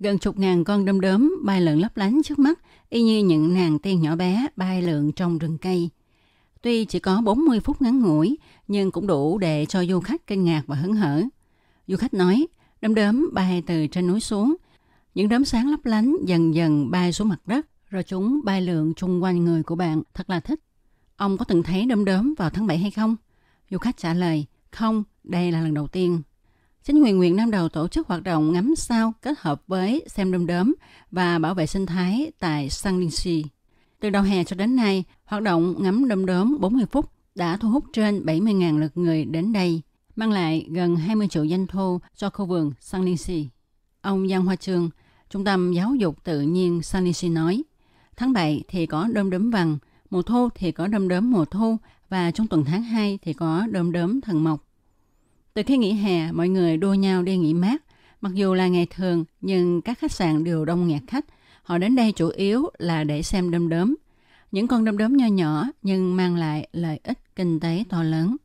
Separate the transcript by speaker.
Speaker 1: Gần chục ngàn con đom đóm bay lượn lấp lánh trước mắt, y như những nàng tiên nhỏ bé bay lượn trong rừng cây. Tuy chỉ có 40 phút ngắn ngủi, nhưng cũng đủ để cho du khách kinh ngạc và hứng hở. Du khách nói, đom đóm bay từ trên núi xuống. Những đốm sáng lấp lánh dần dần bay xuống mặt đất, rồi chúng bay lượn chung quanh người của bạn. Thật là thích. Ông có từng thấy đom đóm vào tháng 7 hay không? Du khách trả lời, không, đây là lần đầu tiên. Chính quyền huyện Nam Đầu tổ chức hoạt động ngắm sao kết hợp với xem đom đóm và bảo vệ sinh thái tại Sang Linh Si. Từ đầu hè cho đến nay, hoạt động ngắm đom đóm 40 phút đã thu hút trên 70.000 lượt người đến đây, mang lại gần 20 triệu doanh thu cho khu vườn Sang Linh Si. Ông Giang Hoa Trương, Trung tâm Giáo dục Tự nhiên Sang Linh Si nói, tháng 7 thì có đom đóm vàng, mùa thu thì có đom đóm mùa thu và trong tuần tháng 2 thì có đom đóm thần mộc. Từ khi nghỉ hè, mọi người đua nhau đi nghỉ mát. Mặc dù là ngày thường, nhưng các khách sạn đều đông nghẹt khách. Họ đến đây chủ yếu là để xem đom đóm. Những con đom đóm nho nhỏ nhưng mang lại lợi ích kinh tế to lớn.